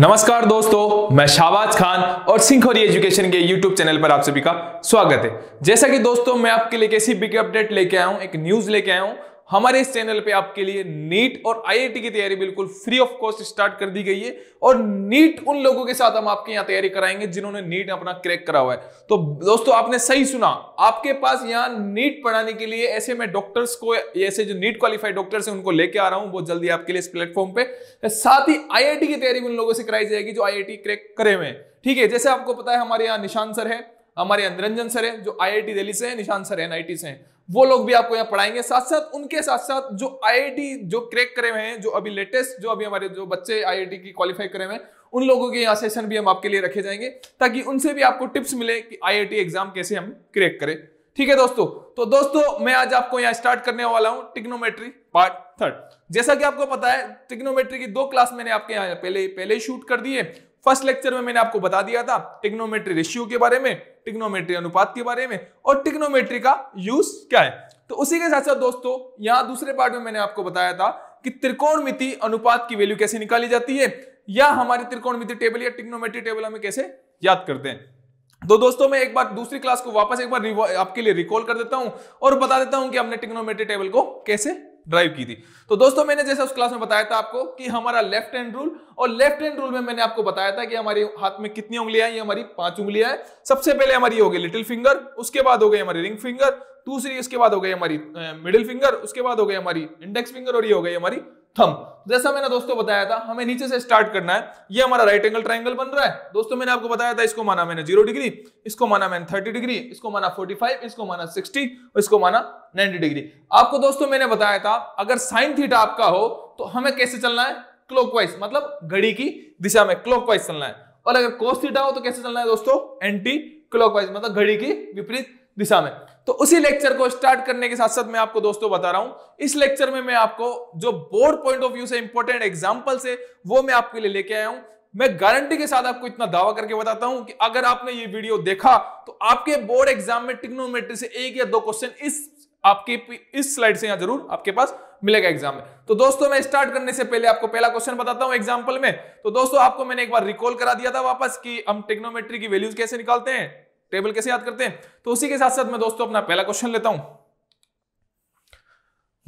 नमस्कार दोस्तों मैं शाबाज खान और सिंखोरी एजुकेशन के यूट्यूब चैनल पर आप सभी का स्वागत है जैसा कि दोस्तों मैं आपके लिए कैसी बिग अपडेट लेके आया हूं एक न्यूज लेके आया हूं हमारे इस चैनल पे आपके लिए नीट और आईआईटी की तैयारी बिल्कुल फ्री ऑफ कॉस्ट स्टार्ट कर दी गई है और नीट उन लोगों के साथ हम आपके यहाँ तैयारी कराएंगे जिन्होंने नीट अपना क्रैक करा हुआ है तो दोस्तों आपने सही सुना आपके पास यहाँ नीट पढ़ाने के लिए ऐसे में डॉक्टर्स को ऐसे जो नीट क्वालिफाइड डॉक्टर्स है उनको लेके आ रहा हूँ बहुत जल्दी आपके लिए इस प्लेटफॉर्म पे साथ ही आई की तैयारी उन लोगों से कराई जाएगी जो आई क्रैक करे हुए ठीक है जैसे आपको पता है हमारे यहाँ निशान सर है हमारे यहाँ निरंजन सर है जो आई दिल्ली से है निशान सर एनआईटी से है वो लोग भी आपको यहाँ पढ़ाएंगे साथ साथ उनके साथ साथ जो आई जो क्रैक करे हुए हैं जो अभी लेटेस्ट जो अभी हमारे जो बच्चे आई की क्वालिफाई करे हुए हैं उन लोगों के यहाँ सेशन भी हम आपके लिए रखे जाएंगे ताकि उनसे भी आपको टिप्स मिले कि आई एग्जाम कैसे हम क्रैक करें ठीक है दोस्तों तो दोस्तों मैं आज आपको यहाँ स्टार्ट करने वाला हूँ टिग्नोमेट्री पार्ट थर्ड जैसा कि आपको पता है टिग्नोमेट्री की दो क्लास मैंने आपके यहाँ पहले पहले शूट कर दी है फर्स्ट लेक्चर में मैंने आपको बता दिया था टिग्नोमेट्री रेशियो के बारे में टिक्नोमेट्री अनुपात के बारे में और टिक्नोमेट्री का यूज क्या है तो उसी के साथ साथ दोस्तों यहां दूसरे पार्ट में मैंने आपको बताया था कि त्रिकोणमिति अनुपात की वैल्यू कैसे निकाली जाती है या हमारी त्रिकोणमिति टेबल या टिक्नोमेट्री टेबल हमें कैसे याद करते हैं तो दोस्तों मैं एक बार दूसरी क्लास को वापस एक बार आपके लिए रिकॉल कर देता हूं और बता देता हूं कि हमने टिक्नोमेट्री टेबल को कैसे ड्राइव की थी तो दोस्तों मैंने जैसा उस क्लास में बताया था आपको कि हमारा लेफ्ट हैंड रूल और लेफ्ट हैंड रूल में मैंने आपको बताया था कि हमारे हाथ में कितनी उंगलियां हैं ये हमारी पांच उंगलियां हैं सबसे पहले हमारी हो गई लिटिल फिंगर उसके बाद हो गई हमारी रिंग फिंगर दूसरी इसके बाद हो गई हमारी मिडिल फिंगर उसके बाद हो गई हमारी इंडेक्स फिंगर और ये हो गई हमारी थम जैसा मैंने दोस्तों बताया था हमें नीचे से स्टार्ट करना है ये हमारा राइट एंगल ट्राइंगल बन रहा है दोस्तों मैंने आपको बताया था इसको माना मैंने जीरो डिग्री इसको माना मैंने थर्टी डिग्री इसको माना फोर्टी फाइव इसको माना सिक्सटी और इसको माना नाइनटी डिग्री आपको दोस्तों मैंने बताया था अगर साइन थीटा आपका हो तो हमें कैसे चलना है क्लॉकवाइज मतलब घड़ी की दिशा में क्लॉकवाइज चलना है और अगर कोस थीटा हो तो कैसे चलना है दोस्तों एंटी क्लॉकवाइज मतलब घड़ी की विपरीत दिशा में तो उसी लेक्चर को स्टार्ट करने के साथ साथ मैं आपको दोस्तों बता रहा हूं इस लेक्चर में मैं आपको जो बोर्ड पॉइंट ऑफ व्यू से इंपॉर्टेंट एग्जाम्पल से वो मैं आपके लिए लेके आया हूं मैं गारंटी के साथ आपको इतना दावा करके बताता हूं कि अगर आपने ये वीडियो देखा तो आपके बोर्ड एग्जाम में टिक्नोमेट्री से एक या दो क्वेश्चन इस आपके इस स्लाइड से यहां जरूर आपके पास मिलेगा एग्जाम में तो दोस्तों मैं स्टार्ट करने से पहले आपको पहला क्वेश्चन बताता हूं एग्जाम्पल में तो दोस्तों आपको मैंने एक बार रिकॉल करा दिया था वापस कि हम टेक्नोमेट्री की वैल्यूज कैसे निकालते हैं टेबल कैसे याद करते हैं तो उसी के साथ साथ मैं दोस्तों अपना पहला क्वेश्चन लेता हूं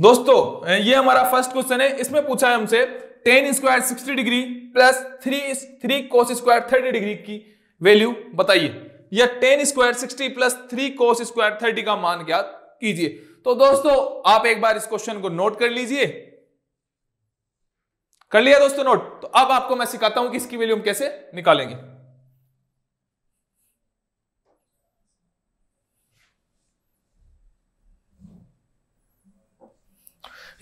दोस्तों ये हमारा फर्स्ट क्वेश्चन है इसमें पूछा है हमसे tan square sixty degree plus three three cos square thirty degree की वैल्यू बताइए या tan square sixty plus three cos square thirty का मान ज्ञात कीजिए तो दोस्तों आप एक बार इस क्वेश्चन को नोट कर लीजिए कर लिया दोस्तों नोट तो अब आपको मैं सिखाता हूं कि इसकी वैल्यू हम कैसे निकालेंगे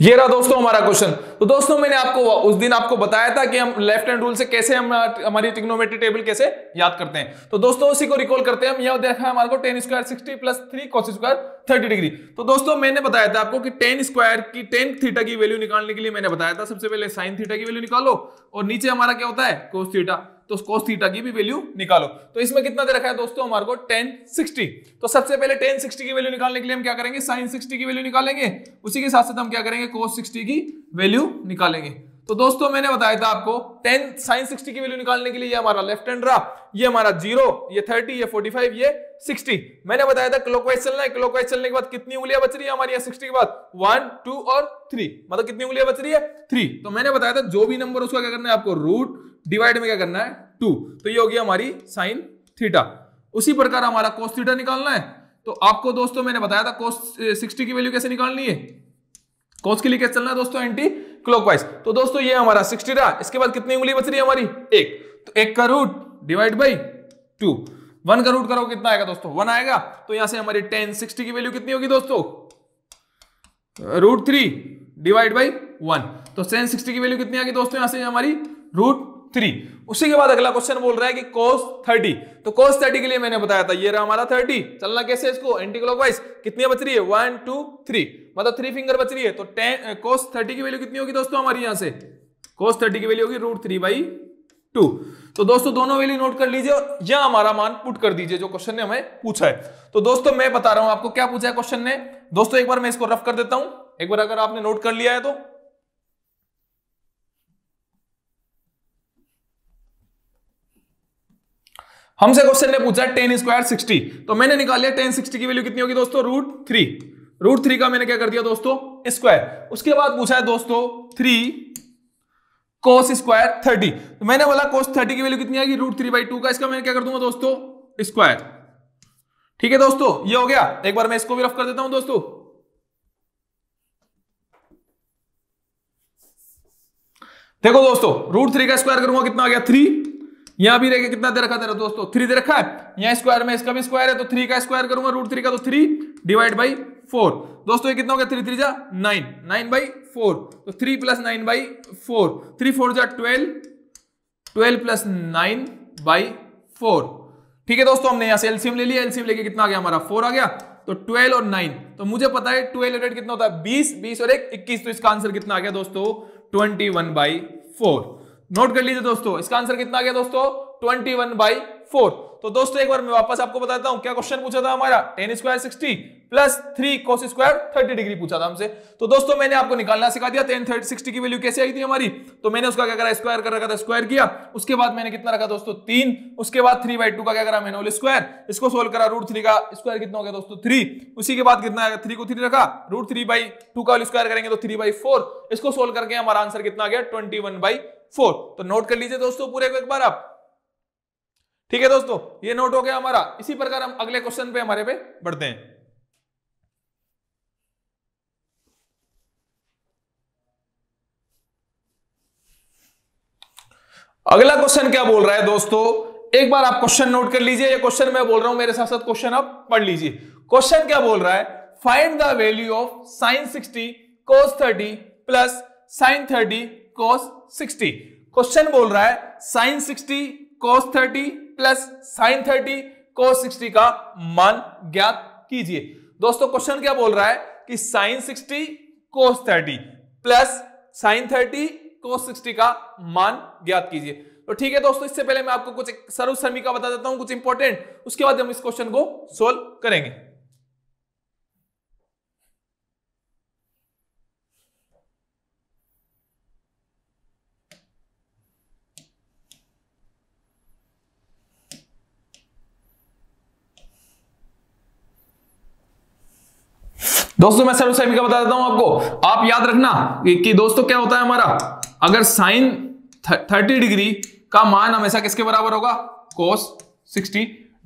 ये रहा दोस्तों हमारा क्वेश्चन तो दोस्तों मैंने आपको उस दिन आपको बताया था कि हम लेफ्ट हैंड रूल से कैसे हम हमारी टिग्नोमेट्री टेबल कैसे याद करते हैं तो दोस्तों उसी को रिकॉल करते हैं हम यह देखा हमारे को tan square sixty plus three cos square thirty degree तो दोस्तों मैंने बताया था आपको कि टेन स्क्वायर की टेन थीटा की वैल्यू निकालने के लिए मैंने बताया था सबसे पहले साइन थीटा की वैल्यू निकालो और नीचे हमारा क्या होता है कोस थीटा तो cos थीटा की भी वैल्यू निकालो तो इसमें कितना दे रखा है दोस्तों हमारे को 1060 तो सबसे पहले 1060 की वैल्यू निकालने के लिए हम क्या करेंगे sin 60 की वैल्यू निकालेंगे उसी के साथ साथ हम क्या करेंगे cos 60 की वैल्यू निकालेंगे तो दोस्तों मैंने बताया था आपको टेन साइन सिक्सटी की वैल्यू निकालने के लिए ये हमारा लेफ्ट हैंड रहा ये हमारा जीरो ये थर्टी ये फोर्टी फाइव ये सिक्सटी मैंने बताया था क्लॉकवाइज चलना है क्लॉकवाइज चलने के बाद कितनी उंगलियां बच रही है हमारी सिक्सटी के बाद वन टू और थ्री मतलब कितनी उंगलियां बच रही है थ्री तो मैंने बताया था जो भी नंबर उसका क्या करना है आपको रूट डिवाइड में क्या करना है टू तो ये होगी हमारी साइन थीटा उसी प्रकार हमारा कोस थीटा निकालना है तो आपको दोस्तों मैंने बताया था कोस सिक्सटी eh, की वैल्यू कैसे निकालनी है कोस के लिए कैसे चलना है दोस्तों एंटी क्लॉकवाइज तो दोस्तों ये हमारा 60 रहा इसके बाद कितनी उंगली बच रही है हमारी एक तो एक का root divide by two one का रूट करोगे कितना आएगा दोस्तों वन आएगा तो यहां से हमारी टेन सिक्सटी की वैल्यू कितनी होगी दोस्तों root three divide by one तो टेन सिक्सटी की वैल्यू कितनी आ दोस्तों यहां से हमारी रूट थ्री उसी के बाद अगला क्वेश्चन बोल रहा है कि कोस थर्टी तो कोस थर्टी के लिए मैंने बताया था ये रहा हमारा थर्टी चलना कैसे इसको एंटी क्लॉकवाइज कितनी बच रही है वन टू थ्री मतलब थ्री फिंगर बच रही है तो टेन कोस थर्टी की वैल्यू कितनी होगी दोस्तों हमारी यहां से कोस थर्टी की वैल्यू होगी रूट थ्री बाई टू तो दोस्तों दोनों वैल्यू नोट कर लीजिए और यह हमारा मान पुट कर दीजिए जो क्वेश्चन ने हमें पूछा है तो दोस्तों मैं बता रहा हूं आपको क्या पूछा है क्वेश्चन ने दोस्तों एक बार मैं इसको रफ कर देता हूं एक बार अगर आपने नोट कर लिया है तो हमसे क्वेश्चन ने पूछा टेन स्क्वायर सिक्सटी तो मैंने निकाल लिया टेन सिक्सटी की वैल्यू कितनी होगी दोस्तों रूट थ्री रूट थ्री का मैंने क्या कर दिया दोस्तों स्क्वायर उसके बाद पूछा है दोस्तों थ्री कोस स्क्वायर थर्टी तो मैंने बोला कोस थर्टी की वैल्यू कितनी आएगी रूट थ्री बाई टू का इसका मैंने क्या कर दूंगा दोस्तों स्क्वायर ठीक है दोस्तों ये हो गया एक बार मैं इसको भी रफ कर देता हूं दोस्तों देखो दोस्तों रूट थ्री का स्क्वायर करूंगा कितना आ गया थ्री यहां भी रहेगा कितना दे रखा तेरा दोस्तों थ्री दे रखा है यहाँ स्क्वायर में इसका भी स्क्वायर है तो थ्री का स्क्वायर करूंगा रूट थ्री का तो थ्री डिवाइड बाई फोर दोस्तों ये कितना हो गया थ्री थ्री जा नाइन नाइन बाई फोर तो three plus nine by four three four जा ट्वेल्व ठीक है दोस्तों हमने यहां से एलसीएम ले लिया एलसीएम लेके कितना आ गया हमारा फोर आ गया तो ट्वेल्व और नाइन तो मुझे पता है ट्वेल्व हंड्रेड कितना होता है बीस बीस और एक इक्कीस तो इसका आंसर कितना आ गया दोस्तों twenty one by four note कर लीजिए दोस्तों इसका आंसर कितना आ गया दोस्तों ट्वेंटी वन बाई फोर तो दोस्तों एक बार मैं वापस आपको बताता हूं क्या क्वेश्चन पूछा था हमारा tan square sixty plus three cos square thirty degree पूछा था हमसे तो दोस्तों मैंने आपको निकालना सिखा दिया टेन थर्टी सिक्सटी की वैल्यू कैसे आई थी हमारी तो मैंने उसका क्या करा स्क्वायर कर रखा था स्क्वायर किया उसके बाद मैंने कितना रखा दोस्तों तीन उसके बाद थ्री बाई टू का क्या करा मैंने होल स्क्वायर इसको सोल्व करा रूट थ्री का स्क्वायर कितना हो गया दोस्तों थ्री उसी के बाद कितना थ्री को थ्री रखा रूट थ्री बाई टू का स्क्वायर करेंगे तो थ्री बाई फोर इसको सोल्व करके हमारा आंसर कितना गया ट्वेंटी वन बाई फोर तो नोट कर लीजिए दोस्तों पूरे को एक बार आप ठीक है दोस्तों ये नोट हो गया हमारा इसी प्रकार हम अगले क्वेश्चन पे हमारे पे बढ़ते हैं अगला क्वेश्चन क्या बोल रहा है दोस्तों एक बार आप क्वेश्चन नोट कर लीजिए ये क्वेश्चन मैं बोल रहा हूं मेरे साथ साथ क्वेश्चन आप पढ़ लीजिए क्वेश्चन क्या बोल रहा है find the value of sine sixty cos thirty plus sine thirty cos sixty question बोल रहा है sine sixty cos thirty plus sine thirty cos sixty का मान ज्ञात कीजिए दोस्तों क्वेश्चन क्या बोल रहा है कि sine sixty cos thirty plus sine thirty cos sixty का मान ज्ञात कीजिए तो ठीक है दोस्तों इससे पहले मैं आपको कुछ सर्व समीका बता देता हूं कुछ इंपॉर्टेंट उसके बाद हम इस क्वेश्चन को सोल्व करेंगे दोस्तों मैं सर्व सैमी का बता देता हूं आपको आप याद रखना कि दोस्तों क्या होता है हमारा अगर साइन थर्टी डिग्री का मान हमेशा किसके बराबर होगा कोस सिक्सटी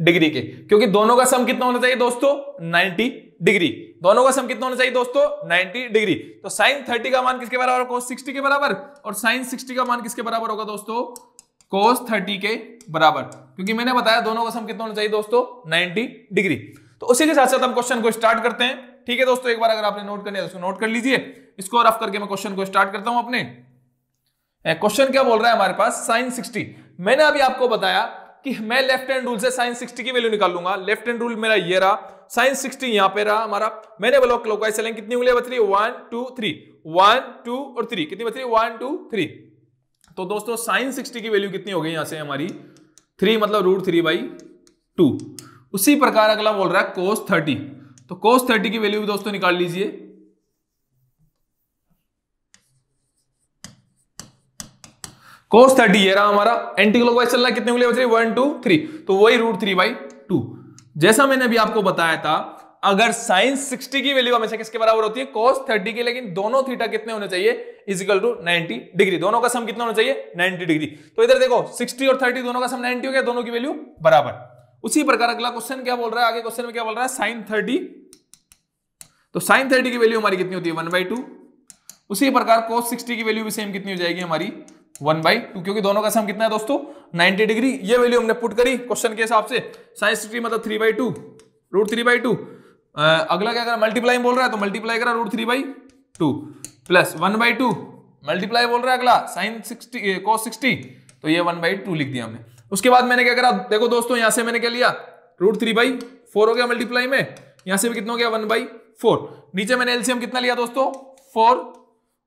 डिग्री के क्योंकि दोनों का सम कितना होना चाहिए दोस्तों 90 डिग्री दोनों का सम कितना होना चाहिए दोस्तों 90 डिग्री तो साइन 30 का मान किसके बराबर कोस 60 के बराबर और साइन 60 का मान किसके बराबर होगा दोस्तों कोस 30 के बराबर क्योंकि मैंने बताया दोनों का सम कितना होना चाहिए दोस्तों 90 डिग्री तो उसी के साथ साथ हम क्वेश्चन को स्टार्ट करते हैं ठीक है दोस्तों एक बार अगर आपने नोट करने तो नोट कर लीजिए इसको रफ करके मैं क्वेश्चन को स्टार्ट करता हूं अपने क्वेश्चन क्या बोल रहा है हमारे पास साइन सिक्सटी मैंने अभी आपको बताया कि मैं लेफ्ट हैंड रूल से साइन सिक्सटी की वैल्यू निकाल लूंगा लेफ्ट हैंड रूल मेरा ये रहा साइन सिक्सटी यहां पे रहा हमारा मैंने बोला क्लॉकवाइज कितनी उंगलियां बच रही है one two three one two और थ्री कितनी बच रही है वन टू थ्री तो दोस्तों साइन सिक्सटी की वैल्यू कितनी हो गई यहां से हमारी थ्री मतलब रूट थ्री बाई टू उसी प्रकार अगला बोल रहा है कोस थर्टी तो कोस थर्टी की वैल्यू भी दोस्तों निकाल लीजिए कोस थर्टी ये रहा हमारा एंटी क्लॉकवाइज चलना कितने उंगलियां बच रही वन टू थ्री तो वही रूट थ्री बाई टू जैसा मैंने अभी आपको बताया था अगर साइन 60 की वैल्यू हमेशा किसके बराबर होती है कोस 30 की लेकिन दोनों थीटा कितने होने चाहिए इजिकल टू 90 डिग्री दोनों का सम कितना होना चाहिए 90 डिग्री तो इधर देखो 60 और 30 दोनों का सम 90 हो गया दोनों की वैल्यू बराबर उसी प्रकार अगला क्वेश्चन क्या बोल रहा है आगे क्वेश्चन में क्या बोल रहा है साइन थर्टी तो साइन थर्टी की वैल्यू हमारी कितनी होती है वन बाई टू उसी प्रकार कोस सिक्सटी की वैल्यू भी सेम कितनी हो जाएगी हमारी वन बाई टू क्योंकि दोनों का सम कितना है दोस्तों नाइनटी डिग्री ये वैल्यू हमने पुट करी क्वेश्चन के हिसाब से साइन सिक्सटी मतलब three by two root three by two अगला क्या करा मल्टीप्लाई बोल रहा है तो मल्टीप्लाई करा root three by two plus one by two multiply बोल रहा है अगला साइन सिक्सटी कोस सिक्सटी तो ये वन बाई टू लिख दिया हमने उसके बाद मैंने क्या करा देखो दोस्तों यहां से मैंने क्या लिया रूट थ्री बाई फोर हो गया मल्टीप्लाई में यहां से भी कितना हो गया वन बाई फोर नीचे मैंने एलसीएम कितना लिया दोस्तों फोर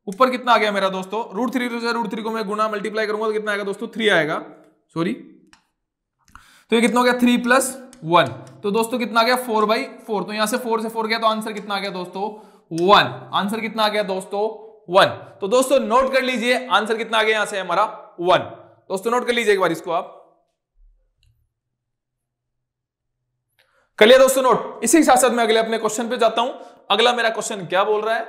ऊपर कितना आ गया मेरा दोस्तों रूट थ्री से रूट थ्री को मैं गुना मल्टीप्लाई करूंगा तो कितना आएगा दोस्तों थ्री आएगा सॉरी तो ये कितना हो गया थ्री प्लस वन तो दोस्तों कितना गया फोर बाई फोर तो यहां से फोर से फोर गया तो आंसर कितना आ गया दोस्तों वन आंसर कितना आ गया दोस्तों वन तो दोस्तों नोट कर लीजिए आंसर कितना आ गया यहां से हमारा वन दोस्तों नोट कर लीजिए एक बार इसको आप कलिए दोस्तों नोट इसी के साथ साथ मैं अगले अपने क्वेश्चन पे जाता हूं अगला मेरा क्वेश्चन क्या बोल रहा है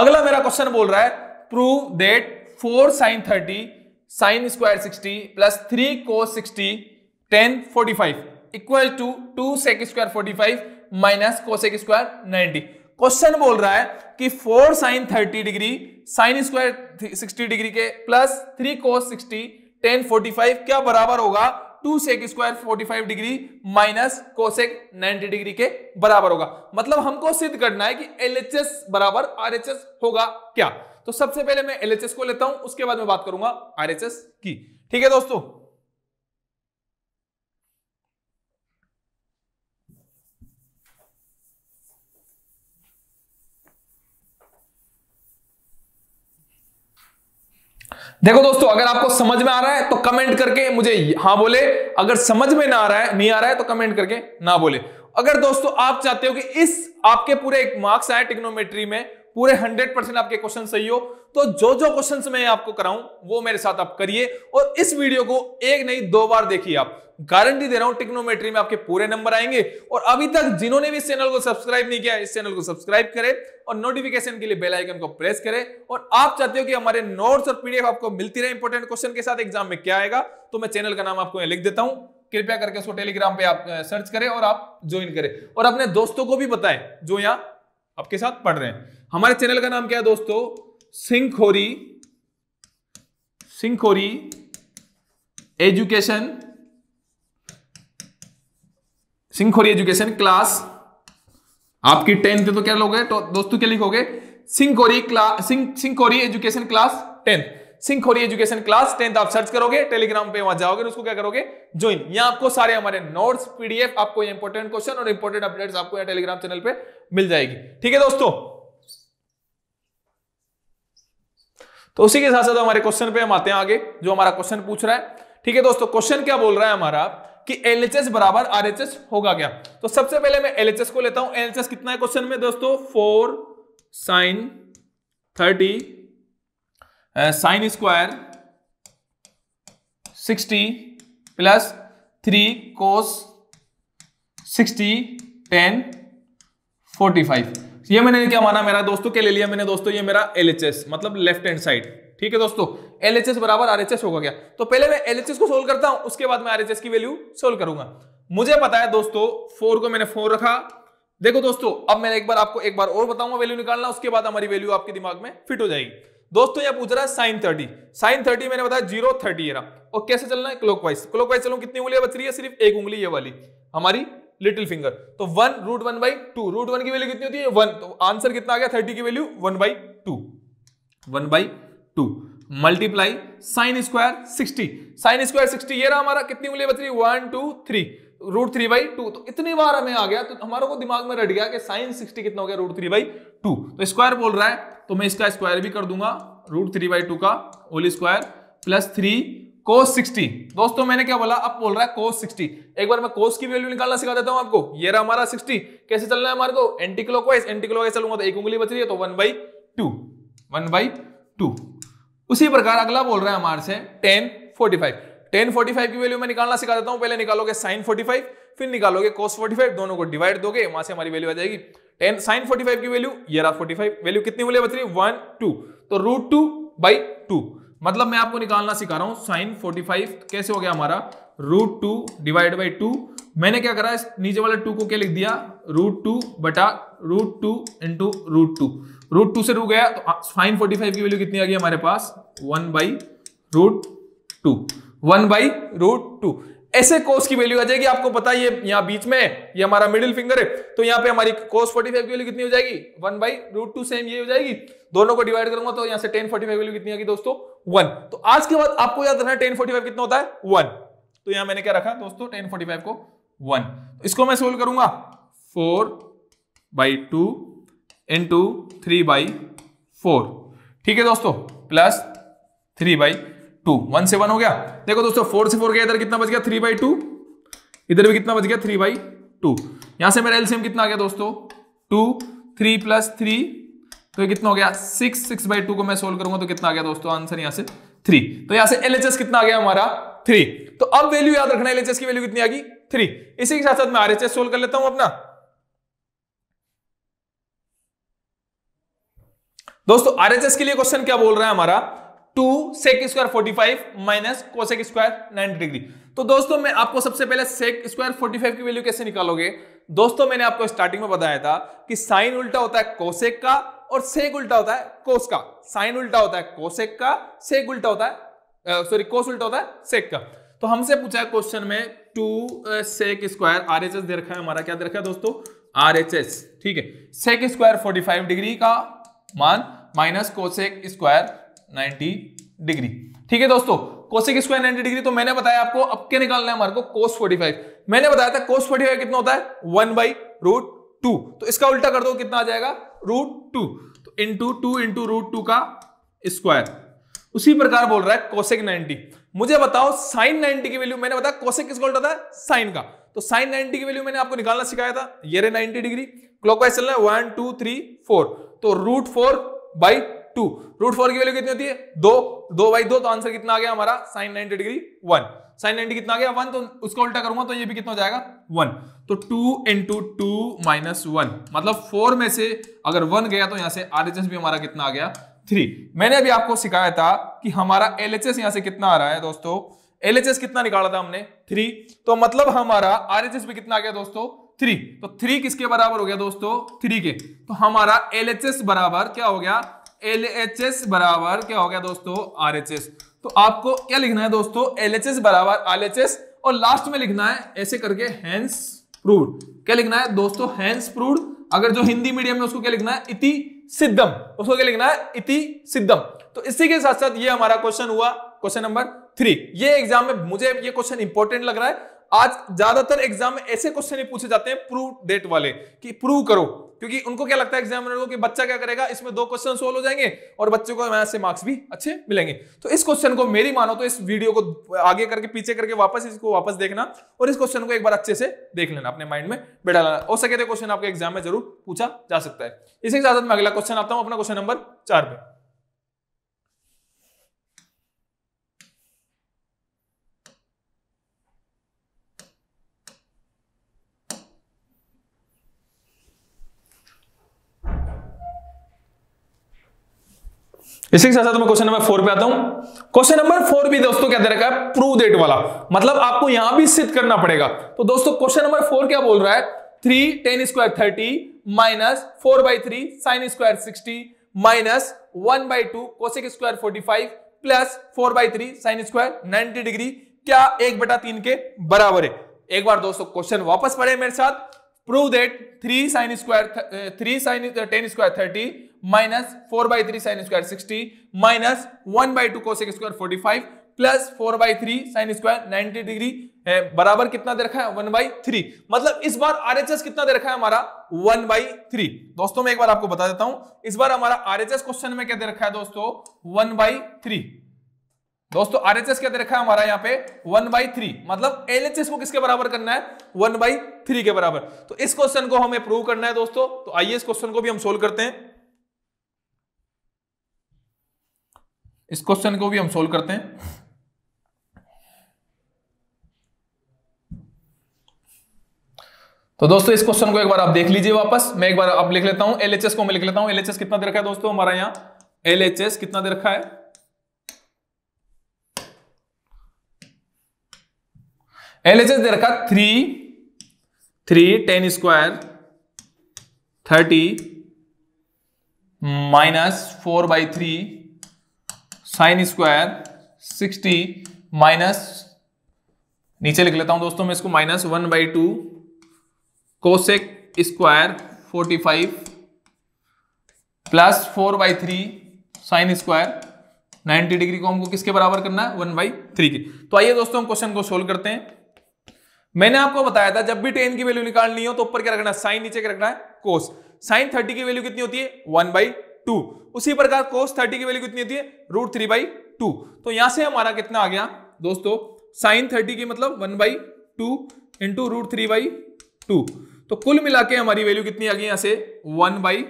अगला मेरा क्वेश्चन बोल रहा है prove that four sine thirty sine square sixty plus three cos sixty tan forty five equal to two sec square forty five minus cosec square ninety question बोल रहा है कि four sine thirty degree sine square sixty degree के plus three cos sixty tan forty five क्या बराबर होगा two sec square forty five degree minus cosec ninety degree के बराबर होगा मतलब हमको सिद्ध करना है कि एलएचएस बराबर आरएचएस होगा क्या तो सबसे पहले मैं एलएचएस को लेता हूं उसके बाद मैं बात करूंगा आरएचएस की ठीक है दोस्तों देखो दोस्तों अगर आपको समझ में आ रहा है तो कमेंट करके मुझे हाँ बोले अगर समझ में ना आ रहा है नहीं आ रहा है तो कमेंट करके ना बोले अगर दोस्तों आप चाहते हो कि इस आपके पूरे एक मार्क्स आए टिक्नोमेट्री में पूरे 100 परसेंट आपके क्वेश्चन सही हो तो जो जो क्वेश्चन मैं आपको कराऊं वो मेरे साथ आप करिए और इस वीडियो को एक नहीं दो बार देखिए आप गारंटी दे रहा हूं टिक्नोमेट्री में आपके पूरे नंबर आएंगे और अभी तक जिन्होंने भी इस चैनल को सब्सक्राइब नहीं किया इस चैनल को सब्सक्राइब करें और नोटिफिकेशन के लिए बेल आइकन को प्रेस करें और आप चाहते हो कि हमारे नोट्स और पीडीएफ आपको मिलती रहे इंपॉर्टेंट क्वेश्चन के साथ एग्जाम में क्या आएगा तो मैं चैनल का नाम आपको लिख देता हूं कृपया करके उसको टेलीग्राम पे आप सर्च करें और आप ज्वाइन करें और अपने दोस्तों को भी बताएं जो यहां आपके साथ पढ़ रहे हैं हमारे चैनल का नाम क्या है दोस्तों Sinkhori Sinkhori education Sinkhori education class आपकी टेंथ तो क्या लोगे तो दोस्तों क्या लिखोगे Sinkhori class Singh Sinkhori education class tenth Sinkhori education class tenth आप सर्च करोगे टेलीग्राम पे वहां जाओगे उसको क्या करोगे ज्वाइन यहां आपको सारे हमारे नोट्स पीडीएफ आपको इंपॉर्टेंट क्वेश्चन और इंपॉर्टेंट अपडेट्स आपको टेलीग्राम चैनल पे मिल जाएगी ठीक है दोस्तों तो उसी के साथ साथ हमारे क्वेश्चन पे हम आते हैं आगे जो हमारा क्वेश्चन पूछ रहा है ठीक है दोस्तों क्वेश्चन क्या बोल रहा है हमारा कि एस बराबर एस होगा क्या तो सबसे पहले मैं एस को लेता हूं एस कितना है क्वेश्चन में दोस्तों four sine thirty sine square sixty plus three cos sixty tan forty five ये मैंने क्या माना मेरा दोस्तों क्या ले लिया मैंने दोस्तों ये मेरा एल मतलब लेफ्ट हैंड साइड ठीक है दोस्तों एल बराबर आर होगा क्या तो पहले मैं एल को सोल्व करता हूं उसके बाद मैं आर की वैल्यू सोल्व करूंगा मुझे पता है दोस्तों फोर को मैंने फोर रखा देखो दोस्तों अब मैं एक बार आपको एक बार और बताऊंगा वैल्यू निकालना उसके बाद हमारी वैल्यू आपके दिमाग में फिट हो जाएगी दोस्तों यह पूछ रहा है साइन थर्टी साइन थर्टी मैंने बताया जीरो थर्टी ये और कैसे चलना है क्लॉकवाइज क्लॉकवाइज चलो कितनी उंगली बच रही है सिर्फ एक उंगली ये वाली हमारी लिटिल फिंगर तो one root one by two root one की वैल्यू कितनी होती है वन तो आंसर कितना आ गया थर्टी की value one by two one by two multiply sine square sixty sine square sixty ये रहा हमारा कितनी उंगली बच रही one two three root three by two तो इतनी बार हमें आ गया तो हमारे को दिमाग में रट गया कि साइन सिक्सटी कितना हो गया रूट थ्री बाई टू तो स्क्वायर बोल रहा है तो मैं इसका स्क्वायर भी कर दूंगा रूट थ्री बाई टू का whole square plus three cos 60 दोस्तों मैंने क्या बोला अब बोल रहा है कोस 60 एक बार मैं कोस की वैल्यू निकालना सिखा देता हूं आपको ये रहा हमारा 60 कैसे चलना है हमारे को एंटी क्लॉकवाइज एंटी क्लॉकवाइज चलूंगा तो एक उंगली बच रही है तो one by two one by two उसी प्रकार अगला बोल रहा है हमारे से tan forty five tan forty five की वैल्यू मैं निकालना सिखा देता हूँ पहले निकालोगे साइन फोर्टी फाइव फिर निकालोगे कोस फोर्टी फाइव दोनों को डिवाइड दोगे वहां से हमारी वैल्यू आ जाएगी टेन साइन फोर्टी फाइव की वैल्यू ये रहा फोर्टी फाइव वैल्यू कितनी बोले बच रही है वन टू तो रूट टू बाई टू मतलब मैं आपको निकालना सिखा रहा हूं साइन 45 कैसे हो गया हमारा root two divide by two मैंने क्या करा इस नीचे वाले टू को क्या लिख दिया रूट टू बटा root two into root two root two से रू गया तो साइन 45 की वैल्यू कितनी आ गई हमारे पास one by root two one by root two ऐसे कोस की वैल्यू आ जाएगी आपको पता है ये यहाँ बीच में ये हमारा मिडिल फिंगर है तो यहाँ पे हमारी कोस 45 की वैल्यू कितनी हो जाएगी one by root two same ये हो जाएगी दोनों को डिवाइड करूंगा तो यहाँ से टेन फोर्टी वैल्यू कितनी आएगी दोस्तों वन तो आज के बाद आपको याद रखना टेन फोर्टी कितना होता है वन तो यहाँ मैंने क्या रखा दोस्तों टेन फोर्टी को वन तो इसको मैं सोल्व करूंगा four by two into three by four ठीक है दोस्तों plus three by two one से वन हो गया देखो दोस्तों फोर से फोर गया इधर कितना बच गया थ्री बाई टू इधर भी कितना बच गया थ्री बाई टू यहां से मेरा एलसीएम कितना आ गया दोस्तों टू थ्री प्लस थ्री तो ये कितना हो गया सिक्स सिक्स बाई टू को मैं सोल्व करूंगा तो कितना आ गया दोस्तों आंसर यहां से थ्री तो यहां से एलएचएस कितना आ गया हमारा थ्री तो अब वैल्यू याद रखना एलएचएस की वैल्यू कितनी आ गई थ्री इसी के साथ साथ मैं आरएचएस सोल्व कर लेता हूं अपना दोस्तों आरएचएस के लिए क्वेश्चन क्या बोल रहा है हमारा two sec square forty five minus cosec square ninety degree तो दोस्तों मैं आपको सबसे पहले सेक स्क्वायर फोर्टी फाइव की वैल्यू कैसे निकालोगे दोस्तों मैंने आपको स्टार्टिंग में बताया था कि साइन उल्टा होता है कोसेक का और सेक उल्टा होता है कोस का साइन उल्टा होता है कोसेक का सेक उल्टा होता है सॉरी कोस उल्टा होता है सेक का तो हमसे पूछा है क्वेश्चन में two sec square R H S दे रखा है हमारा क्या दे रखा है दोस्तों आर एच एस ठीक है sec square forty five degree का मान माइनस कोसेक स्क्वायर 90 डिग्री ठीक है दोस्तों कोसिक स्क्वायर 90 डिग्री तो मैंने बताया आपको अब क्या निकालना है हमारे कोस फोर्टी फाइव मैंने बताया था कोस 45 कितना होता है वन बाई रूट टू तो इसका उल्टा कर दो कितना आ जाएगा रूट टू तो into two into root two का स्क्वायर उसी प्रकार बोल रहा है कोसेक नाइनटी मुझे बताओ साइन नाइनटी की वैल्यू मैंने बताया कोसेक किसका उल्टा था साइन का तो साइन नाइनटी की वैल्यू मैंने आपको निकालना सिखाया था ये रे नाइनटी डिग्री क्लॉकवाइज चल रहा है वन टू थ्री फोर तो root four by two root four की वैल्यू कितनी होती है दो दो बाई दो तो आंसर कितना आ गया हमारा sine ninety degree one sine ninety कितना आ गया वन तो उसको उल्टा करूंगा तो ये भी कितना हो जाएगा वन तो two into two minus one मतलब फोर में से अगर वन गया तो यहां से आर भी हमारा कितना आ गया थ्री मैंने अभी आपको सिखाया था कि हमारा एल एच एस यहां से कितना आ रहा है दोस्तों एल एच एस कितना निकाला था हमने थ्री तो मतलब हमारा आर एच एस भी कितना आ गया दोस्तों थ्री तो थ्री किसके बराबर हो गया दोस्तों थ्री के तो हमारा एल एच एस बराबर क्या हो गया एल एच एस बराबर क्या हो गया दोस्तों आर एच एस तो आपको क्या लिखना है दोस्तों एल एच एस बराबर आर एच एस और लास्ट में लिखना है ऐसे करके हैंस प्रूड क्या लिखना है दोस्तों हैंस प्रूड अगर जो हिंदी मीडियम में उसको क्या लिखना है इति सिद्धम उसको क्या लिखना है इति सिद्धम तो इसी के साथ साथ ये हमारा क्वेश्चन हुआ क्वेश्चन नंबर थ्री ये एग्जाम में मुझे ये क्वेश्चन इंपॉर्टेंट लग रहा है आज ज्यादातर एग्जाम में ऐसे क्वेश्चन ही पूछे जाते हैं प्रूव डेट वाले कि प्रूव करो क्योंकि उनको क्या लगता है एग्जामिनर को कि बच्चा क्या करेगा इसमें दो क्वेश्चन सोल्व हो जाएंगे और बच्चों को मैथ से मार्क्स भी अच्छे मिलेंगे तो इस क्वेश्चन को मेरी मानो तो इस वीडियो को आगे करके पीछे करके वापस इसको वापस देखना और इस क्वेश्चन को एक बार अच्छे से देख लेना अपने माइंड में बैठा लेना हो सके तो क्वेश्चन आपके एग्जाम में जरूर पूछा जा सकता है इसी के साथ मैं अगला क्वेश्चन आता हूं अपना क्वेश्चन नंबर चार में इसी के साथ साथ मैं क्वेश्चन नंबर फोर पे आता हूं क्वेश्चन नंबर फोर भी दोस्तों क्या दे रखा है प्रूव डेट वाला मतलब आपको यहां भी सिद्ध करना पड़ेगा तो दोस्तों क्वेश्चन नंबर फोर क्या बोल रहा है three tan square thirty minus four by three sine square sixty minus one by two cosec square forty five plus four by three sine square ninety degree क्या एक बटा तीन के बराबर है एक बार दोस्तों क्वेश्चन वापस पढ़े मेरे साथ prove that three sine square three sine tan square thirty minus four by three sine square sixty minus one by two cosec square forty five plus four by three sine square ninety degree बराबर कितना दे रखा है one by three मतलब इस बार RHS कितना दे रखा है हमारा वन बाई थ्री दोस्तों मैं एक बार आपको बता देता हूं इस बार हमारा आरएचएस क्वेश्चन में क्या दे रखा है दोस्तों वन बाई थ्री दोस्तों आरएचएस क्या देखा रखा है हमारा यहाँ पे वन बाई थ्री मतलब एलएचएस को किसके बराबर करना है वन बाई थ्री के बराबर तो इस क्वेश्चन को हमें प्रूव करना है दोस्तों तो आइए इस क्वेश्चन को भी हम सोल्व करते हैं इस क्वेश्चन को भी हम सोल्व करते हैं तो दोस्तों इस क्वेश्चन को एक बार आप देख लीजिए वापस मैं एक बार आप लिख लेता हूं एलएचएस को मैं लिख लेता हूं एलएचएस कितना दे रखा है दोस्तों हमारा यहाँ एलएचएस कितना दे रखा है एलएचएस दे रखा three three tan square thirty minus four by three sine square sixty minus नीचे लिख लेता हूं दोस्तों मैं इसको minus one by two cosec square forty five plus four by three sine square 90 degree को हमको किसके बराबर करना है वन बाई थ्री के तो आइए दोस्तों हम क्वेश्चन को सोल्व करते हैं मैंने आपको बताया था जब भी टेन की वैल्यू निकालनी हो तो ऊपर क्या रखना साइन नीचे क्या रखना है कोस साइन थर्टी की वैल्यू कितनी होती है वन बाई टू उसी प्रकार कोस थर्टी की वैल्यू कितनी होती है रूट थ्री बाई टू तो यहां से हमारा कितना आ गया दोस्तों साइन थर्टी की मतलब one by two into root three by two तो कुल मिला के हमारी वैल्यू कितनी आ गई यहां से वन बाई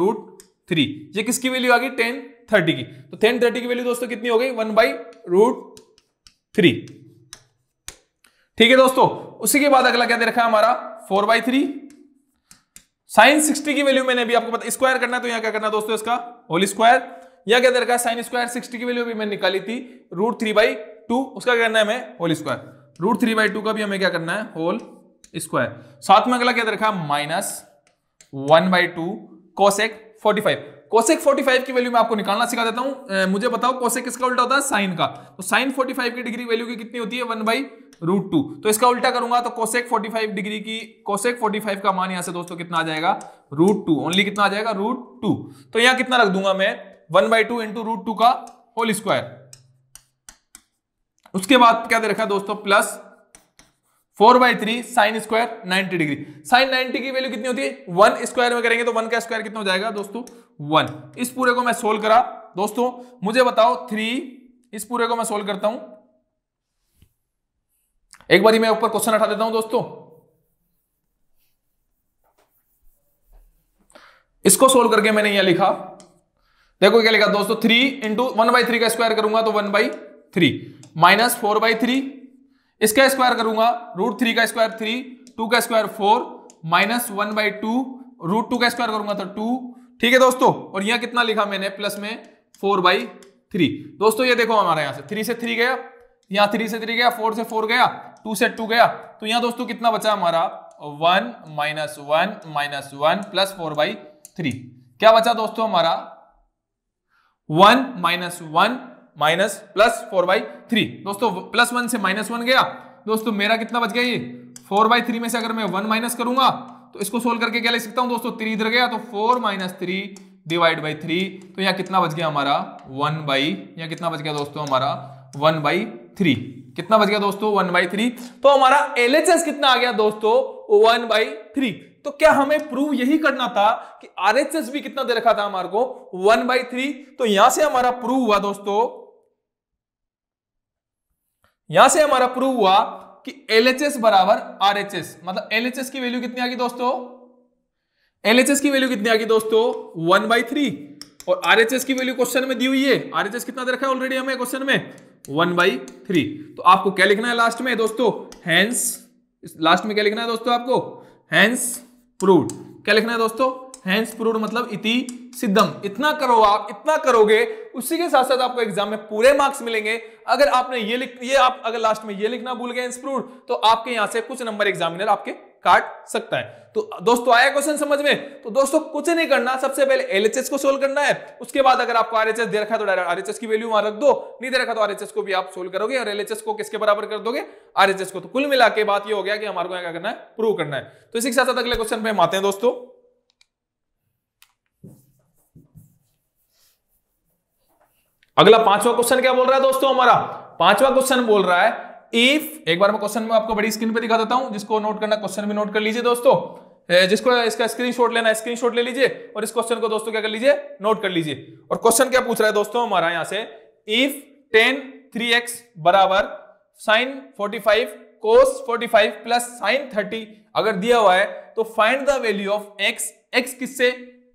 रूट थ्री ये किसकी वैल्यू आ गई टेन थर्टी की तो टेन थर्टी की वैल्यू दोस्तों कितनी हो गई वन बाई रूट थ्री ठीक है दोस्तों उसी के बाद अगला क्या दे रखा है हमारा four by three sine sixty की वैल्यू मैंने भी आपको पता स्क्वायर करना है तो यहां क्या करना है दोस्तों इसका होल स्क्वायर या क्या दे रखा है साइन स्क्वायर सिक्सटी की वैल्यू भी मैंने निकाली थी रूट थ्री बाई टू उसका क्या करना है हमें whole square root three by two का भी हमें क्या करना है होल स्क्वायर साथ में अगला क्या दे रखा है minus one by two cosec forty five cosec 45 की वैल्यू मैं आपको निकालना सिखा देता हूं मुझे बताओ कोसेक किसका उल्टा होता है साइन का तो साइन 45 की डिग्री वैल्यू की कितनी होती है वन बाई रूट टू तो इसका उल्टा करूंगा तो कोसेक 45 डिग्री की कोसेक 45 का मान यहां से दोस्तों कितना आ जाएगा रूट टू ओनली कितना आ जाएगा रूट टू तो यहां कितना रख दूंगा मैं one by two into root two का होल स्क्वायर उसके बाद क्या दे रखा है दोस्तों plus four by three sine square ninety degree sine ninety की वैल्यू कितनी होती है वन स्क्वायर में करेंगे तो वन का स्क्वायर कितना हो जाएगा दोस्तों वन इस पूरे को मैं सोल्व करा दोस्तों मुझे बताओ थ्री इस पूरे को मैं सोल्व करता हूं एक बार मैं ऊपर क्वेश्चन उठा देता हूं दोस्तों इसको सोल्व करके मैंने यह लिखा देखो क्या लिखा दोस्तों three into one by three का स्क्वायर करूंगा तो one by three minus four by three इसका स्क्वायर करूंगा रूट थ्री का स्क्वायर थ्री टू का square four minus one by two root two का स्क्वायर करूंगा तो टू ठीक है दोस्तों और यहां कितना लिखा मैंने प्लस में फोर बाई थ्री दोस्तों ये देखो हमारे यहां से थ्री से थ्री गया यहां थ्री से थ्री गया फोर से फोर गया टू से टू गया तो यहां दोस्तों कितना बचा हमारा one minus one minus one plus four by three क्या बचा दोस्तों हमारा one minus one minus plus four by three दोस्तों प्लस वन से माइनस वन गया दोस्तों मेरा कितना बच गया ये फोर बाई थ्री में से अगर मैं वन माइनस करूंगा तो इसको सोल्व करके क्या लिख सकता हूं दोस्तों थ्री इधर गया तो four minus three divide by three तो यहाँ कितना बच गया हमारा वन बाई यहाँ कितना बच गया दोस्तों हमारा वन बाई थ्री कितना बच गया दोस्तों वन बाई थ्री तो हमारा एल कितना आ गया दोस्तों वन बाई थ्री तो क्या हमें प्रूव यही करना था कि आर एच एस भी कितना दे रखा था हमारे को वन बाई थ्री तो यहां से हमारा प्रूव हुआ दोस्तों यहां से हमारा प्रूव हुआ कि LHS बराबर RHS मतलब LHS की वैल्यू कितनी आ गई दोस्तों LHS की वैल्यू कितनी आ गई दोस्तों वन बाई थ्री और RHS की वैल्यू क्वेश्चन में दी हुई है RHS कितना दे रखा है ऑलरेडी हमें क्वेश्चन में वन बाई थ्री तो आपको क्या लिखना है लास्ट में दोस्तों हैंस लास्ट में क्या लिखना है दोस्तों आपको हैंस प्रूड क्या लिखना है दोस्तों हैंस प्रूड मतलब इति सिद्धम इतना करो आप इतना करोगे उसी के साथ साथ आपको एग्जाम में पूरे मार्क्स मिलेंगे अगर आपने ये लिख ये आप अगर लास्ट में ये लिखना भूल गए इंस्प्रूव तो आपके यहां से कुछ नंबर एग्जामिनर आपके काट सकता है तो दोस्तों आया क्वेश्चन समझ में तो दोस्तों कुछ नहीं करना सबसे पहले एलएचएस को सोल्व करना है उसके बाद अगर आपको आरएचएस दे रखा है तो डायरेक्ट आरएचएस की वैल्यू वहां रख दो नहीं दे रखा तो आरएचएस को भी आप सोल्व करोगे और एलएचएस को किसके बराबर कर दोगे आरएचएस को तो कुल मिला के बात ये हो गया कि हमारे को क्या करना है प्रूव करना है तो इसी के साथ साथ अगले क्वेश्चन पे हम आते हैं दोस्तों अगला पांचवा क्वेश्चन क्या बोल रहा है दोस्तों हमारा पांचवा क्वेश्चन बोल रहा है इफ एक बार मैं क्वेश्चन में आपको बड़ी स्क्रीन पर दिखा देता हूं जिसको नोट करना क्वेश्चन भी नोट कर लीजिए दोस्तों जिसको इसका स्क्रीनशॉट लेना स्क्रीनशॉट ले लीजिए और इस क्वेश्चन को दोस्तों क्या कर लीजिए नोट कर लीजिए और क्वेश्चन क्या पूछ रहा है दोस्तों हमारा यहां से इफ टेन थ्री एक्स बराबर sine forty five cos forty five plus sine thirty अगर दिया हुआ है तो find the value of x x किससे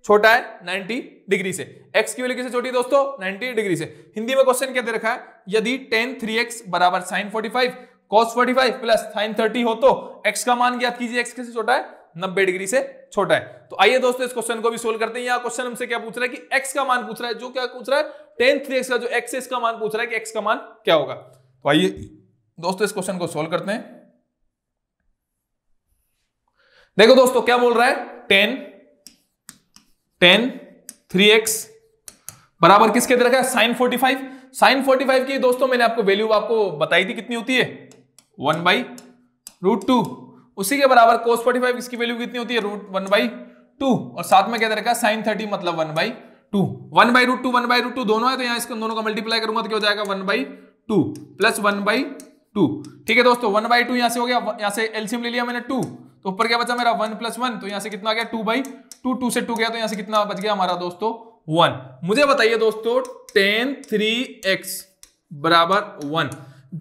छोटा है 90 डिग्री से x की वैल्यू किसे छोटी दोस्तों 90 डिग्री से हिंदी में क्वेश्चन क्या दे रखा है यदि टेन थ्री एक्स बराबर sine forty five cos forty five plus sine thirty हो तो x का मान ज्ञात कीजिए x किसे छोटा है 90 डिग्री से छोटा है तो आइए दोस्तों इस क्वेश्चन को भी सोल्व करते हैं यहाँ क्वेश्चन हमसे क्या पूछ रहा है कि x का मान पूछ रहा है जो क्या पूछ रहा है टेन थ्री एक्स का जो एक्स है इसका मान पूछ रहा है कि एक्स का मान क्या होगा तो आइए दोस्तों इस क्वेश्चन को सोल्व करते हैं देखो दोस्तों क्या बोल रहा है टेन टेन थ्री एक्स बराबर किसके दे रखा है sine forty five sine forty five की दोस्तों मैंने आपको वैल्यू आपको बताई थी कितनी होती है वन बाई रूट टू उसी के बराबर कोस फोर्टी फाइव इसकी वैल्यू कितनी होती है रूट वन बाई टू और साथ में क्या दे रखा है साइन थर्टी मतलब one by two one by root two one by root two दोनों है तो यहाँ इसको दोनों का मल्टीप्लाई करूंगा तो क्या हो जाएगा one by two plus one by two ठीक है दोस्तों वन बाई टू यहाँ से हो गया यहाँ से एल्सियम ले लिया मैंने टू तो ऊपर क्या बचा मेरा वन प्लस वन तो यहाँ से कितना आ गया टू बाई टू टू से टू गया तो यहां से कितना बच गया हमारा दोस्तों वन मुझे बताइए दोस्तों टेन थ्री एक्स बराबर वन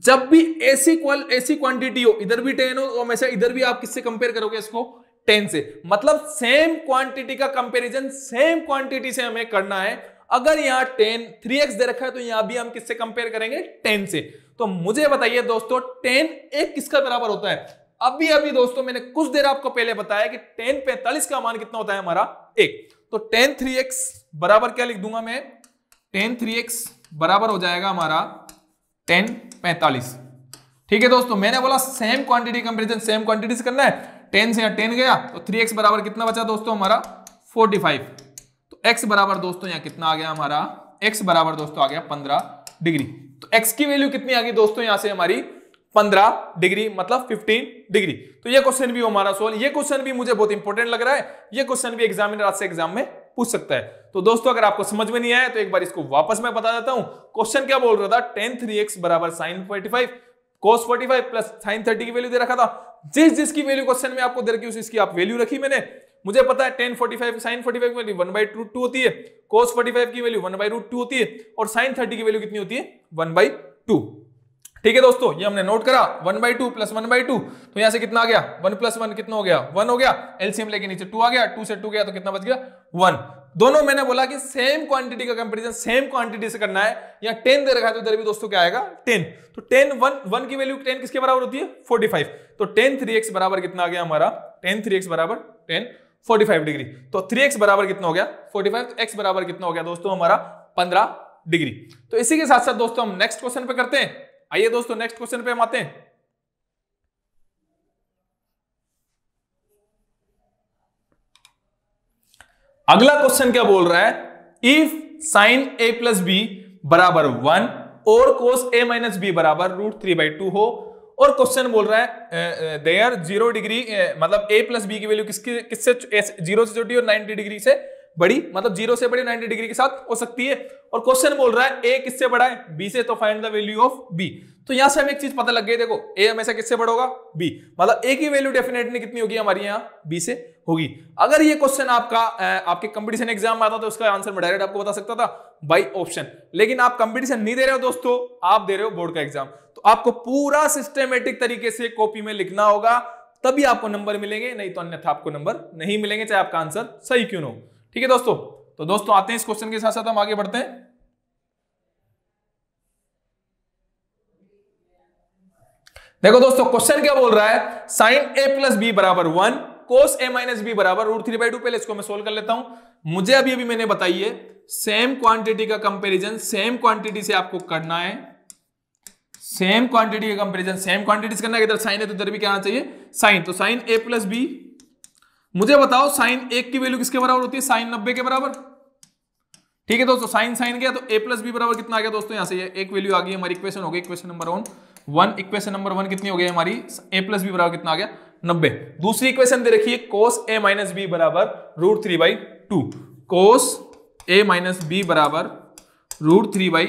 जब भी ऐसी ऐसी क्वांटिटी हो इधर भी टेन हो तो हमेशा इधर भी आप किससे कंपेयर करोगे इसको टेन से मतलब सेम क्वांटिटी का कंपेरिजन सेम क्वांटिटी से हमें करना है अगर यहां टेन थ्री एक्स दे रखा है तो यहां भी हम किससे कंपेयर करेंगे टेन से तो मुझे बताइए दोस्तों टेन एक किसका बराबर होता है अभी अभी दोस्तों मैंने कुछ देर आपको पहले बताया कि टेन पैंतालीस का मान कितना होता है हमारा एक तो टेन थ्री एक्स बराबर क्या लिख दूंगा मैं टेन थ्री एक्स बराबर हो जाएगा हमारा टेन पैंतालीस ठीक है दोस्तों मैंने बोला same quantity comparison same quantity से करना है टेन से यहां टेन गया तो थ्री एक्स बराबर कितना बचा दोस्तों हमारा फोर्टी फाइव तो एक्स बराबर दोस्तों यहां कितना आ गया हमारा एक्स बराबर दोस्तों आ गया पंद्रह डिग्री तो एक्स की वैल्यू कितनी आ गई दोस्तों यहां से हमारी पंद्रह डिग्री मतलब फिफ्टीन डिग्री तो ये क्वेश्चन भी हमारा सोल्व ये क्वेश्चन भी मुझे बहुत इंपॉर्टेंट लग रहा है ये क्वेश्चन भी एग्जामिनर आज से एग्जाम में पूछ सकता है तो दोस्तों अगर आपको समझ में नहीं आया तो एक बार इसको वापस मैं बता देता हूं क्वेश्चन क्या बोल रहा था टेन थ्री एक्स बराबर sine forty five cos forty five plus sine thirty की वैल्यू दे रखा था जिस जिसकी वैल्यू क्वेश्चन में आपको दे रखी उसकी आप वैल्यू रखी मैंने मुझे पता है tan forty five sine forty five की value one by two two होती है कोस फोर्टी फाइव की value one by root two होती है और साइन थर्टी की वैल्यू कितनी होती है वन बाई टू ठीक है दोस्तों ये हमने नोट करा one by two plus one by two तो यहां से कितना आ गया वन प्लस वन कितना हो गया वन हो गया एलसीएम लेके नीचे टू आ गया टू से टू गया तो कितना बच गया वन दोनों मैंने बोला कि सेम क्वांटिटी का कंपेरिजन सेम क्वांटिटी से करना है या टेन दे रखा है तो इधर भी दोस्तों क्या आएगा टेन तो टेन वन वन की वैल्यू टेन किसके बराबर होती है फोर्टी फाइव तो टेन थ्री एक्स बराबर कितना आ गया हमारा टेन थ्री एक्स बराबर टेन फोर्टी फाइव डिग्री तो थ्री एक्स बराबर कितना हो गया फोर्टी फाइव एक्स बराबर कितना हो गया दोस्तों हमारा पंद्रह डिग्री तो इसी के साथ साथ दोस्तों हम नेक्स्ट क्वेश्चन पे करते हैं आइए दोस्तों नेक्स्ट क्वेश्चन पे हम आते हैं अगला क्वेश्चन क्या बोल रहा है if sine A plus B बराबर वन और कोस ए माइनस बी बराबर रूट थ्री बाई टू हो और क्वेश्चन बोल रहा है देयर जीरो डिग्री मतलब ए प्लस बी की वैल्यू किसकी किससे जीरो से छोटी और नाइनटी डिग्री से बड़ी मतलब जीरो से बड़ी नाइनटी डिग्री के साथ हो सकती है और क्वेश्चन बोल रहा है ए किससे बड़ा है बी से तो find the value of B तो यहां से हमें एक चीज पता लग गई देखो ए हमेशा किससे बड़ा होगा बी मतलब ए की वैल्यू डेफिनेटली कितनी होगी हमारी यहाँ बी से होगी अगर ये क्वेश्चन आपका आपके कंपटीशन एग्जाम में आता तो उसका आंसर मैं डायरेक्ट आपको बता सकता था बाई ऑप्शन लेकिन आप कंपटीशन नहीं दे रहे हो दोस्तों आप दे रहे हो बोर्ड का एग्जाम तो आपको पूरा सिस्टमेटिक तरीके से कॉपी में लिखना होगा तभी आपको नंबर मिलेंगे नहीं तो अन्यथा आपको नंबर नहीं मिलेंगे चाहे आपका आंसर सही क्यों ना हो ठीक है दोस्तों तो दोस्तों आते हैं इस क्वेश्चन के साथ साथ हम आगे बढ़ते हैं देखो दोस्तों क्वेश्चन क्या बोल रहा है साइन ए प्लस बी बराबर one cos A minus B बराबर रूट थ्री बाई टू पहले इसको मैं सोल्व कर लेता हूं मुझे अभी अभी मैंने बताइए सेम क्वांटिटी का कंपैरिजन सेम क्वांटिटी से आपको करना है सेम क्वांटिटी का कंपैरिजन सेम क्वांटिटी से करना है इधर साइन है तो इधर भी क्या आना चाहिए साइन तो साइन ए प्लस बी मुझे बताओ साइन एक की वैल्यू किसके बराबर होती है साइन नब्बे के बराबर ठीक है दोस्तों साइन साइन गया तो ए प्लस बी बराबर कितना आ गया दोस्तों यहां से ये एक वैल्यू आ गई हमारी इक्वेशन हो गई equation number one one equation number one कितनी हो गई हमारी ए प्लस बी बराबर कितना आ गया नब्बे दूसरी इक्वेशन दे रखिए कोस ए माइनस बी बराबर root three by two cos A minus B बराबर रूट थ्री बाई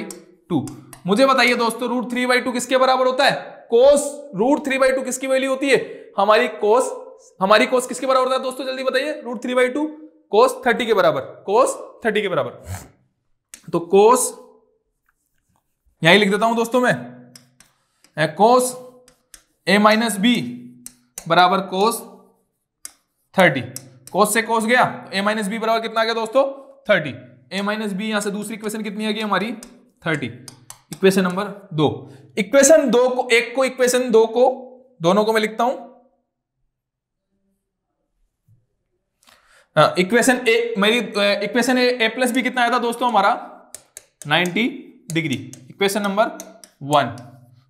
टू मुझे बताइए दोस्तों रूट थ्री बाई टू किसके बराबर होता है cos root three by two किसकी वैल्यू होती है हमारी कोस हमारी कोस किसके बराबर होता है दोस्तों जल्दी बताइए root three by two cos thirty के बराबर कोस थर्टी के बराबर तो कोस यहां लिख देता हूं दोस्तों मैं कोस ए माइनस बी बराबर कोस थर्टी कोस से कोस गया ए माइनस बी बराबर कितना आ गया दोस्तों थर्टी ए माइनस बी यहां से दूसरी इक्वेशन कितनी आ गई हमारी थर्टी इक्वेशन नंबर दो इक्वेशन दो को एक को इक्वेशन दो को दोनों को मैं लिखता हूं इक्वेशन हाँ, ए मेरी equation A A plus B कितना आया था दोस्तों हमारा 90 डिग्री इक्वेशन नंबर वन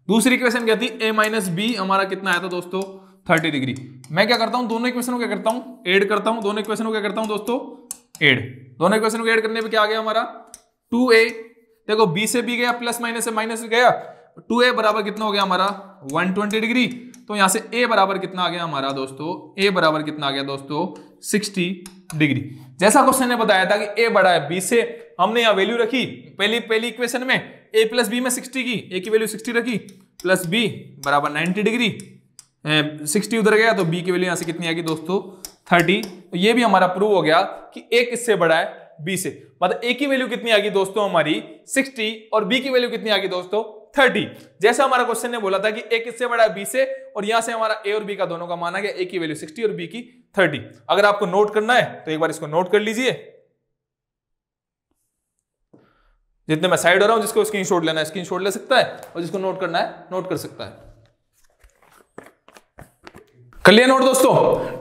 दूसरी इक्वेशन क्या थी ए माइनस बी हमारा कितना आया था दोस्तों 30 डिग्री मैं क्या करता हूं दोनों को क्या करता हूं एड करता हूं दोनों इक्वेशन को क्या करता हूं दोस्तों एड दोनों इक्वेशन को एड करने पर क्या आ गया हमारा ए देखो बी से बी गया प्लस माइनस से माइनस गया ए बराबर कितना हो गया हमारा ट्वेंटी डिग्री तो यहां से ए बराबर कितना आ गया हमारा दोस्तों ए बराबर कितना आ गया दोस्तों सिक्सटी डिग्री जैसा क्वेश्चन ने बताया था कि ए बड़ा है बी से हमने यहां वैल्यू रखी पहली पहली इक्वेशन में ए प्लस बी में सिक्सटी की ए की वैल्यू सिक्सटी रखी प्लस बी बराबर नाइनटी डिग्री सिक्सटी उधर गया तो बी की वैल्यू यहां से कितनी आएगी दोस्तों थर्टी तो ये भी हमारा प्रूव हो गया कि ए किससे बड़ा है बी से मतलब ए की वैल्यू कितनी आएगी दोस्तों हमारी सिक्सटी और बी की वैल्यू कितनी आएगी दोस्तों थर्टी जैसा हमारा क्वेश्चन ने बोला था कि ए किससे बड़ा है बी से और यहां से हमारा ए और बी का दोनों का माना गया ए की वैल्यू सिक्सटी और बी की थर्टी अगर आपको नोट करना है तो एक बार इसको नोट कर लीजिए जितने मैं साइड हो रहा हूं जिसको स्क्रीन शॉट लेना है स्क्रीन शॉट ले सकता है और जिसको नोट करना है नोट कर सकता है कर लिया नोट दोस्तों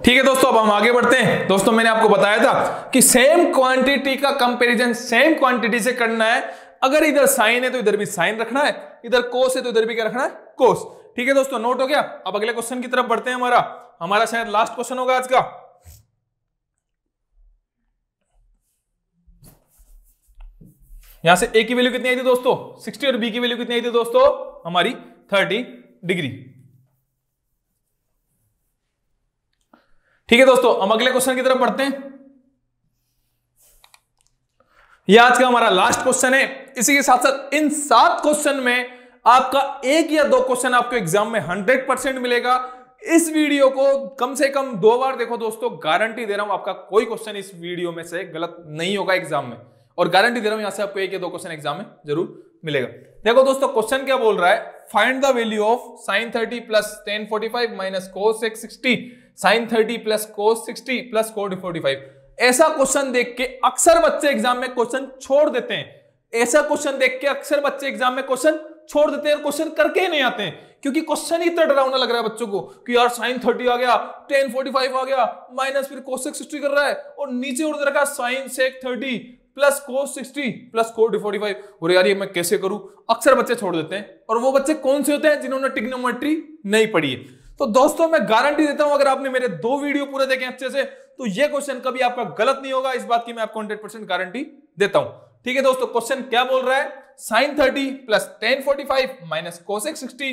ठीक है दोस्तों अब हम आगे बढ़ते हैं दोस्तों मैंने आपको बताया था कि सेम क्वांटिटी का कंपैरिजन सेम क्वांटिटी से करना है अगर इधर साइन है तो इधर भी साइन रखना है इधर कोस है तो इधर भी क्या रखना है कोस ठीक है दोस्तों नोट हो गया अब अगले क्वेश्चन की तरफ बढ़ते हैं हमारा हमारा शायद लास्ट क्वेश्चन होगा आज का यहां से ए की वैल्यू कितनी आई थी दोस्तों सिक्सटी और बी की वैल्यू कितनी आई थी दोस्तों हमारी थर्टी डिग्री ठीक है दोस्तों हम अगले क्वेश्चन की तरफ बढ़ते हैं यह आज का हमारा लास्ट क्वेश्चन है इसी के साथ साथ इन सात क्वेश्चन में आपका एक या दो क्वेश्चन आपको एग्जाम में हंड्रेड परसेंट मिलेगा इस वीडियो को कम से कम दो बार देखो दोस्तों गारंटी दे रहा हूं आपका कोई क्वेश्चन इस वीडियो में से गलत नहीं होगा एग्जाम में और गारंटी दे रहा हूं यहां से आपको एक या दो क्वेश्चन एग्जाम में जरूर मिलेगा देखो दोस्तों क्वेश्चन क्या बोल रहा है find the value of sine thirty plus tan forty five minus cosec sixty sine thirty plus cos sixty plus forty five ऐसा क्वेश्चन देख के अक्सर बच्चे एग्जाम में क्वेश्चन छोड़ देते हैं ऐसा क्वेश्चन देख के अक्सर बच्चे एग्जाम में क्वेश्चन छोड़ देते हैं क्वेश्चन करके ही नहीं आते हैं क्योंकि क्वेश्चन इतना डरावना लग रहा है बच्चों को कि यार साइन थर्टी आ गया टेन फोर्टी फाइव आ गया माइनस फिर कोस सिक्सटी कर रहा है और नीचे उड़ रखा sine sec thirty plus cos sixty plus cot forty five और यार ये मैं कैसे करूं अक्सर बच्चे छोड़ देते हैं और वो बच्चे कौन से होते हैं जिन्होंने टिग्नोमेट्री नहीं पढ़ी है तो दोस्तों मैं गारंटी देता हूं अगर आपने मेरे दो वीडियो पूरे देखे अच्छे से तो ये क्वेश्चन कभी आपका गलत नहीं होगा इस बात की मैं आपको हंड्रेड गारंटी देता हूं ठीक है दोस्तों क्वेश्चन क्या बोल रहा है sine thirty plus tan forty five minus cosec sixty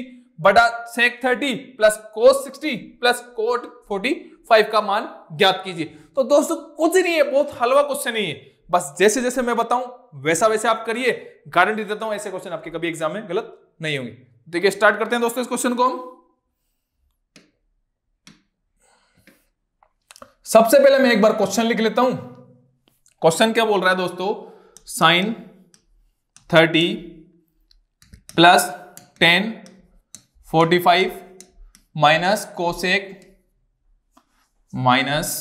बटा sec thirty plus cos sixty plus cot forty five का मान ज्ञात कीजिए तो दोस्तों कुछ नहीं है बहुत हलवा क्वेश्चन नहीं है बस जैसे जैसे मैं बताऊं वैसा वैसे आप करिए गारंटी देता हूं ऐसे क्वेश्चन आपके कभी एग्जाम में गलत नहीं होंगे देखिए स्टार्ट करते हैं दोस्तों इस क्वेश्चन को हम सबसे पहले मैं एक बार क्वेश्चन लिख लेता हूं क्वेश्चन क्या बोल रहा है दोस्तों sine thirty plus tan forty five minus cosec minus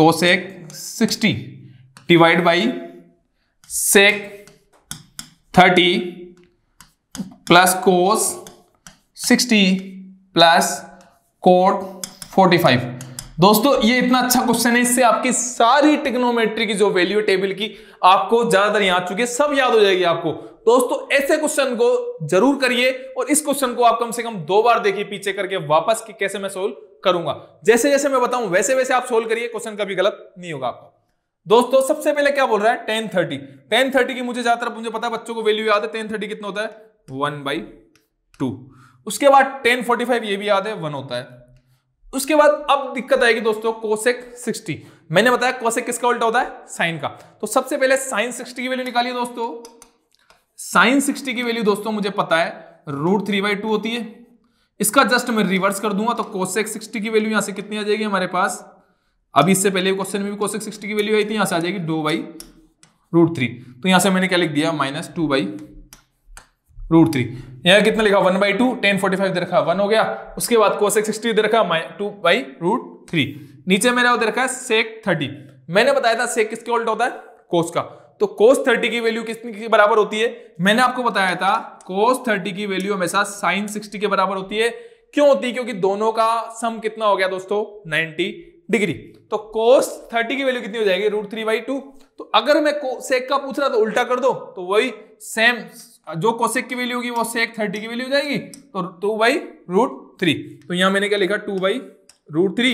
cosec sixty divide by sec thirty plus cos sixty plus cot forty five दोस्तों ये इतना अच्छा क्वेश्चन है इससे आपकी सारी टिक्नोमेट्री की जो वैल्यू टेबल की आपको ज्यादातर याद चुकी है सब याद हो जाएगी आपको दोस्तों ऐसे क्वेश्चन को जरूर करिए और इस क्वेश्चन को आप कम से कम दो बार देखिए पीछे करके वापस कि कैसे मैं सोल्व करूंगा जैसे जैसे मैं बताऊं वैसे वैसे आप सोल्व करिए क्वेश्चन कभी गलत नहीं होगा आपका दोस्तों सबसे पहले क्या बोल रहा है टेन थर्टी टेन थर्टी की मुझे ज्यादातर मुझे पता है बच्चों को वैल्यू याद है टेन थर्टी कितना होता है वन बाई टू उसके बाद टेन फोर्टी फाइव ये भी याद है वन होता है उसके बाद अब दिक्कत आएगी दोस्तों कोसेक 60 मैंने बताया कोसेक किसका उल्टा होता है साइन का तो सबसे पहले साइन 60 की वैल्यू निकालिए दोस्तों साइन 60 की वैल्यू दोस्तों मुझे पता है रूट थ्री बाई टू होती है इसका जस्ट मैं रिवर्स कर दूंगा तो कोसेक 60 की वैल्यू यहां से कितनी आ जाएगी हमारे पास अभी इससे पहले क्वेश्चन में भी कोसेक सिक्सटी की वैल्यू आई थी यहां से आ जाएगी डो बाई तो यहां से मैंने क्या लिख दिया minus two by root three यहाँ कितना लिखा one by two tan forty five दे रखा वन हो गया उसके बाद कोसेक सिक्सटी दे रखा माइ टू बाई रूट थ्री नीचे मेरा दे रखा है सेक थर्टी मैंने बताया था सेक किसके उल्टा होता है कोस का तो कोस थर्टी की वैल्यू किसने के बराबर होती है मैंने आपको बताया था कोस थर्टी की वैल्यू हमेशा साइन सिक्सटी के बराबर होती है क्यों होती है क्योंकि दोनों का सम कितना हो गया दोस्तों नाइनटी डिग्री तो कोस थर्टी की वैल्यू कितनी हो जाएगी रूट थ्री बाई टू तो अगर मैं सेक का पूछ रहा तो उल्टा कर दो तो वही सेम जो कोसेक की वैल्यू होगी वो सेक थर्टी की वैल्यू हो जाएगी तो टू बाई रूट थ्री तो यहाँ मैंने क्या लिखा टू बाई रूट थ्री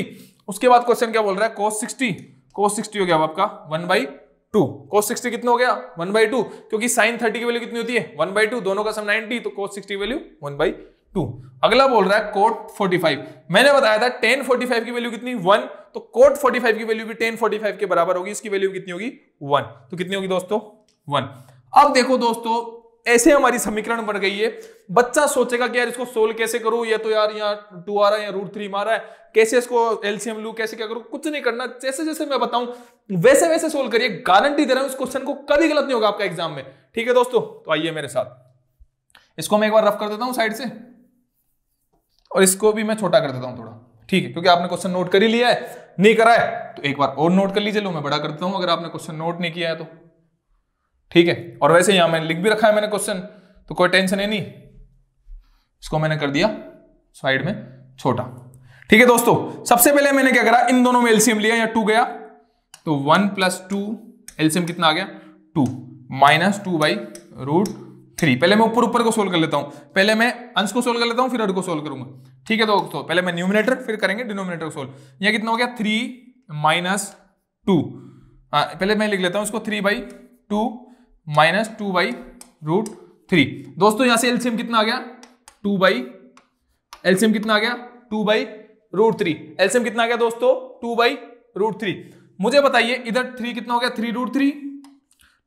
उसके बाद क्वेश्चन क्या बोल रहा है कोस सिक्सटी कोस सिक्सटी हो गया आपका one by two cos sixty कितना हो गया वन बाई टू क्योंकि साइन थर्टी की वैल्यू कितनी होती है वन बाई टू दोनों का सम नाइनटी तो cos sixty value one by two अगला बोल रहा है कोट फोर्टी फाइव मैंने बताया था टेन फोर्टी फाइव की वैल्यू कितनी वन तो कोट फोर्टी फाइव की वैल्यू भी टेन फोर्टी फाइव के बराबर होगी इसकी वैल्यू कितनी होगी वन तो कितनी होगी दोस्तों वन अब देखो दोस्तों ऐसे हमारी समीकरण बन गई है बच्चा सोचेगा कि यार इसको सोल्व कैसे करूं या तो यार यहाँ टू आ रहा है या रूट थ्री मारा है कैसे इसको एलसीएम लू कैसे क्या करूं कुछ नहीं करना जैसे जैसे मैं बताऊं वैसे वैसे सोल्व करिए गारंटी दे रहा हूं इस क्वेश्चन को कभी गलत नहीं होगा आपका एग्जाम में ठीक है दोस्तों तो आइए मेरे साथ इसको मैं एक बार रफ कर देता हूं साइड से और इसको भी मैं छोटा कर देता हूं थोड़ा ठीक है क्योंकि आपने क्वेश्चन नोट कर ही लिया है नहीं करा है तो एक बार और नोट कर लीजिए लो मैं बड़ा करता हूं अगर आपने क्वेश्चन नोट नहीं किया है तो ठीक है और वैसे यहां मैंने लिख भी रखा है मैंने क्वेश्चन तो कोई टेंशन है नहीं इसको मैंने कर दिया साइड में छोटा ठीक है दोस्तों सबसे पहले मैंने क्या करा इन दोनों में एलसीएम लिया या टू गया तो वन प्लस टू एलसीएम कितना आ गया two minus two by root three पहले मैं ऊपर ऊपर को सोल्व कर लेता हूं पहले मैं अंश को सोल्व कर लेता हूं फिर अड को सोल्व करूंगा ठीक है दोस्तों पहले मैं न्यूमिनेटर फिर करेंगे डिनोमिनेटर को सोल्व यह कितना हो गया थ्री माइनस टू पहले मैं लिख लेता हूं इसको three by two minus two by root three दोस्तों यहां से एल्सियम कितना आ गया टू बाई एल्सियम कितना आ गया two by root three LCM कितना आ गया दोस्तों टू बाई रूट थ्री मुझे बताइए इधर थ्री कितना हो गया थ्री रूट थ्री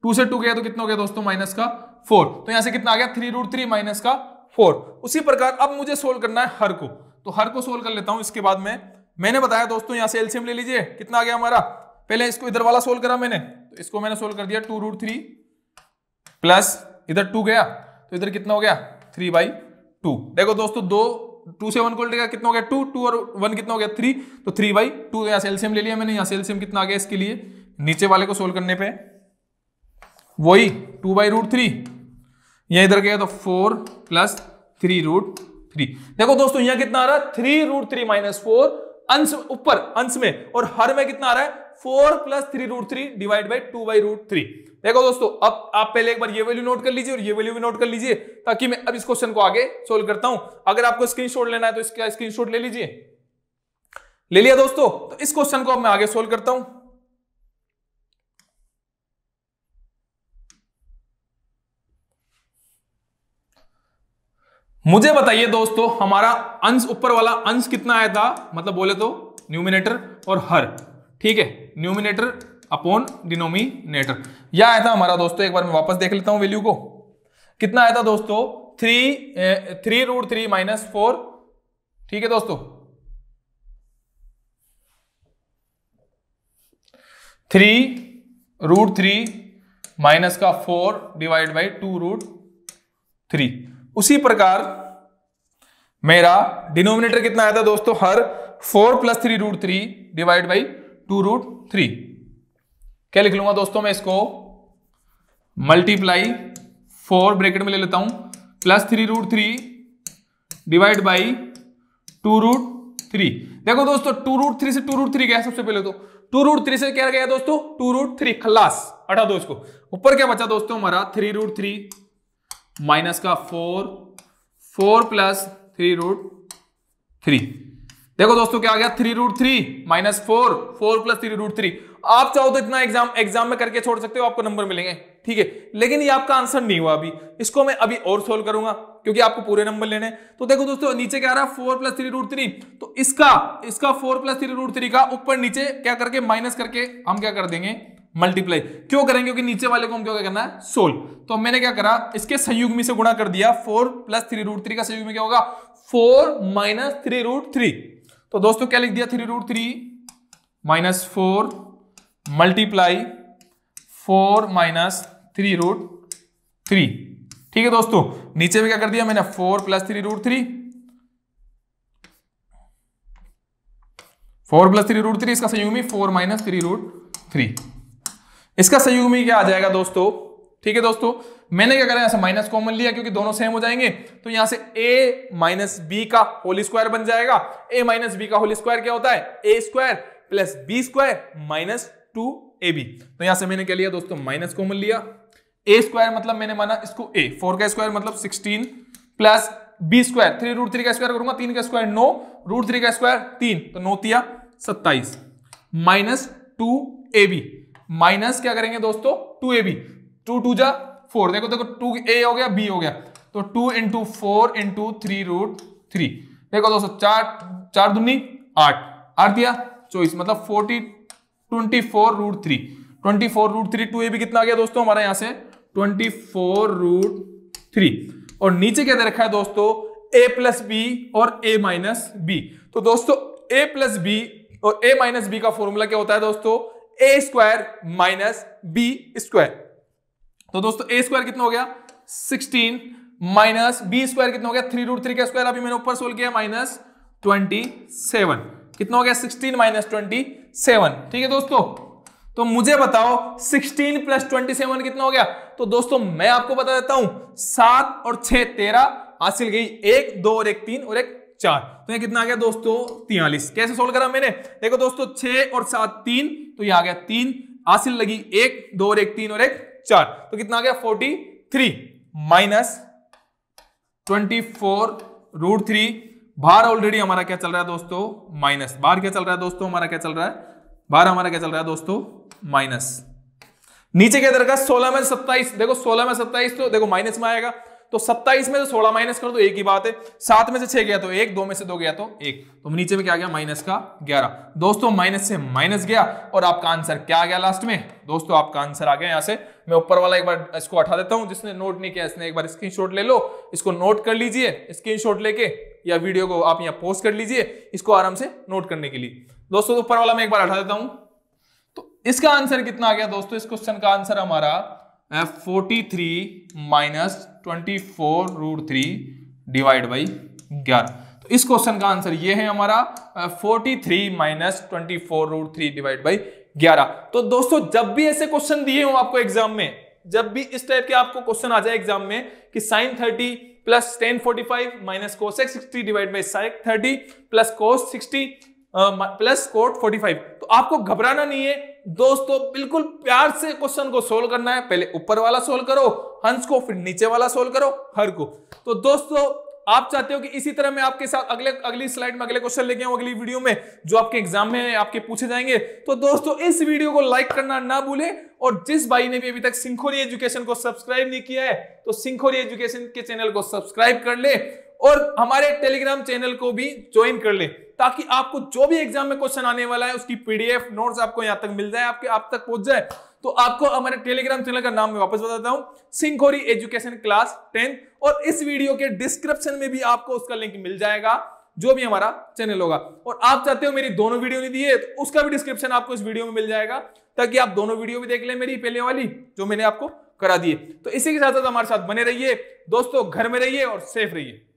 टू से टू गया तो कितना हो गया दोस्तों माइनस का फोर तो यहां से कितना आ गया थ्री रूट थ्री माइनस का फोर उसी प्रकार अब मुझे सोल्व करना है हर को तो हर को सोल्व कर लेता हूं इसके बाद में मैंने बताया दोस्तों यहां से एल्सियम ले लीजिए कितना आ गया हमारा पहले इसको इधर वाला सोल्व करा मैंने तो इसको मैंने सोल्व कर दिया टू रूट थ्री प्लस इधर टू गया तो इधर कितना हो गया थ्री बाई टू देखो दोस्तों दो टू से वन को लेगा कितना हो गया टू टू और वन कितना हो गया थ्री तो थ्री बाई टू यहाँ सेल्सियम ले लिया मैंने यहाँ सेल्सियम कितना आ गया इसके लिए नीचे वाले को सोल्व करने पे वही टू बाई रूट थ्री यहाँ इधर गया तो four plus three root three देखो दोस्तों यहाँ कितना आ रहा है three root three minus four अंश ऊपर अंश में और हर में कितना आ रहा है four plus three root three divide by two by root three देखो दोस्तों अब आप पहले एक बार ये वैल्यू नोट कर लीजिए और ये वैल्यू भी नोट कर लीजिए ताकि मैं अब इस क्वेश्चन को आगे सोल्व करता हूं अगर आपको स्क्रीनशॉट लेना है तो इसका स्क्रीनशॉट ले लीजिए ले लिया दोस्तों तो इस क्वेश्चन को अब मैं आगे सोल्व करता हूं मुझे बताइए दोस्तों हमारा अंश ऊपर वाला अंश कितना आया था मतलब बोले तो न्यूमिनेटर और हर ठीक है न्यूमिनेटर अपॉन डिनोमिनेटर यह आया था हमारा दोस्तों एक बार मैं वापस देख लेता हूं वैल्यू को कितना आया था दोस्तों three three root three minus four ठीक है दोस्तों थ्री रूट थ्री माइनस का four divide by two root three उसी प्रकार मेरा डिनोमिनेटर कितना आया था दोस्तों हर four plus three root three divide by two root three क्या लिख लूंगा दोस्तों मैं इसको मल्टीप्लाई फोर ब्रैकेट में ले लेता हूं plus three root three divide by two root three देखो दोस्तों टू रूट थ्री से टू रूट थ्री गया सबसे पहले तो टू रूट थ्री से क्या गया दोस्तों टू रूट थ्री खलास हटा दो इसको ऊपर क्या बचा दोस्तों हमारा थ्री रूट थ्री माइनस का four four plus three root three देखो दोस्तों क्या आ गया three root three minus four four plus three root three आप चाहो तो इतना एग्जाम एग्जाम में करके छोड़ सकते हो आपको नंबर मिलेंगे ठीक है लेकिन ये आपका आंसर नहीं हुआ अभी इसको मैं अभी और सोल्व करूंगा क्योंकि आपको पूरे नंबर लेने तो देखो दोस्तों नीचे क्या आ रहा है four plus three root three तो इसका इसका four plus three root three का ऊपर नीचे क्या करके माइनस करके हम क्या कर देंगे मल्टीप्लाई क्यों करेंगे क्योंकि नीचे वाले को हम क्या करना है सोल्व तो मैंने क्या करा इसके संयुग में से गुणा कर दिया four plus three root three का संयुग में क्या होगा four minus three root three तो दोस्तों क्या लिख दिया three root three minus four multiply four minus three root three ठीक है दोस्तों नीचे में क्या कर दिया मैंने four plus three root three four plus three root three इसका संयुग्मी four minus three root three इसका संयुग्मी क्या आ जाएगा दोस्तों ठीक है दोस्तों मैंने क्या करा यहाँ माइनस कॉमन लिया क्योंकि दोनों सेम हो जाएंगे तो यहां से ए माइनस बी का होल स्क्वायर बन जाएगा ए माइनस बी का होल स्क्वायर क्या होता है A square plus B square minus two A B तो यहां से मैंने क्या लिया दोस्तों माइनस कॉमन लिया ए स्क्वायर मतलब मैंने माना इसको ए फोर का स्क्वायर मतलब sixteen plus B square three root three का स्क्वायर करूंगा तीन का स्क्वायर नो रूट थ्री का स्क्वायर तीन तो नो तिया सत्ताईस minus two A B minus क्या करेंगे दोस्तों two A B two two जा फोर देखो देखो टू ए हो गया बी हो गया तो two into four into three root three देखो दोस्तों चार चार दुनी आठ आठ दिया चौबीस मतलब forty twenty four root three twenty four root three two A भी कितना आ गया दोस्तों हमारे यहां से ट्वेंटी फोर रूट थ्री और नीचे क्या दे रखा है दोस्तों ए प्लस बी और ए माइनस बी तो दोस्तों ए प्लस बी और ए माइनस बी का फॉर्मूला क्या होता है दोस्तों A square minus B square तो दोस्तों ए स्क्वायर कितना हो गया सिक्सटीन माइनस बी स्क्वायर कितना हो गया थ्री रूट थ्री का स्क्वायर अभी मैंने ऊपर सोल्व किया माइनस ट्वेंटी सेवन कितना हो गया सिक्सटीन माइनस ट्वेंटी सेवन ठीक है दोस्तों तो मुझे बताओ 16 प्लस ट्वेंटी सेवन कितना हो गया तो दोस्तों मैं आपको बता देता हूं सात और छह तेरह हासिल गई एक दो और एक तीन और एक चार तो ये कितना आ गया दोस्तों तियालीस कैसे सोल्व करा मैंने देखो दोस्तों छह और सात तीन तो ये आ गया तीन हासिल लगी एक दो और एक तीन और एक चार तो कितना आ गया forty three minus twenty four root three बाहर ऑलरेडी हमारा क्या चल रहा है दोस्तों माइनस बाहर क्या चल रहा है दोस्तों हमारा क्या चल रहा है बाहर हमारा क्या चल रहा है दोस्तों माइनस नीचे क्या का सोलह में सत्ताईस देखो सोलह में सत्ताईस तो देखो माइनस में आएगा तो सत्ताईस में से सोलह माइनस करो तो एक ही बात है सात में से छह गया तो एक दो में से दो गया तो एक तो नीचे में क्या गया माइनस का ग्यारह दोस्तों माइनस से माइनस गया और आपका आंसर क्या गया लास्ट में दोस्तों आपका आंसर आ गया यहाँ से मैं ऊपर वाला एक बार इसको हटा देता हूँ जिसने नोट नहीं किया इसने एक बार स्क्रीन ले लो इसको नोट कर लीजिए स्क्रीन लेके या वीडियो को आप यहाँ पोस्ट कर लीजिए इसको आराम से नोट करने के लिए दोस्तों तो ऊपर वाला मैं एक बार हटा देता हूँ तो इसका आंसर कितना आ गया दोस्तों इस क्वेश्चन का आंसर हमारा forty three minus twenty four root three divide by ग्यारह तो इस क्वेश्चन का आंसर ये है हमारा forty three minus twenty four root three divide by ग्यारह तो दोस्तों जब भी ऐसे क्वेश्चन दिए हो आपको एग्जाम में जब भी इस टाइप के आपको क्वेश्चन आ जाए एग्जाम में कि sine thirty plus tan forty five minus cosec sixty divide by sine thirty plus cos sixty plus forty 45 तो आपको घबराना नहीं है दोस्तों बिल्कुल प्यार से क्वेश्चन को सोल्व करना है पहले ऊपर वाला सोल्व करो हंस को फिर नीचे वाला सोल्व करो हर को तो दोस्तों आप चाहते हो कि इसी तरह मैं आपके साथ अगले अगली स्लाइड में अगले क्वेश्चन लेके आऊं अगली वीडियो में जो आपके एग्जाम में आपके पूछे जाएंगे तो दोस्तों इस वीडियो को लाइक करना ना भूले और जिस भाई ने भी अभी तक सिंखोरी एजुकेशन को सब्सक्राइब नहीं किया है तो सिंखोरी एजुकेशन के चैनल को सब्सक्राइब कर ले और हमारे टेलीग्राम चैनल को भी ज्वाइन कर लें ताकि आपको जो भी एग्जाम में क्वेश्चन आने वाला है उसकी पीडीएफ नोट्स आपको यहां तक मिल जाए आपके आप तक पहुंच जाए तो आपको हमारे टेलीग्राम चैनल का नाम मैं वापस बताता हूं सिंखोरी एजुकेशन क्लास टेंथ और इस वीडियो के डिस्क्रिप्शन में भी आपको उसका लिंक मिल जाएगा जो भी हमारा चैनल होगा और आप चाहते हो मेरी दोनों वीडियो नहीं दिए तो उसका भी डिस्क्रिप्शन आपको इस वीडियो में मिल जाएगा ताकि आप दोनों वीडियो भी देख लें मेरी पहले वाली जो मैंने आपको करा दी है तो इसी के साथ साथ हमारे साथ बने रहिए दोस्तों घर में रहिए और सेफ रहिए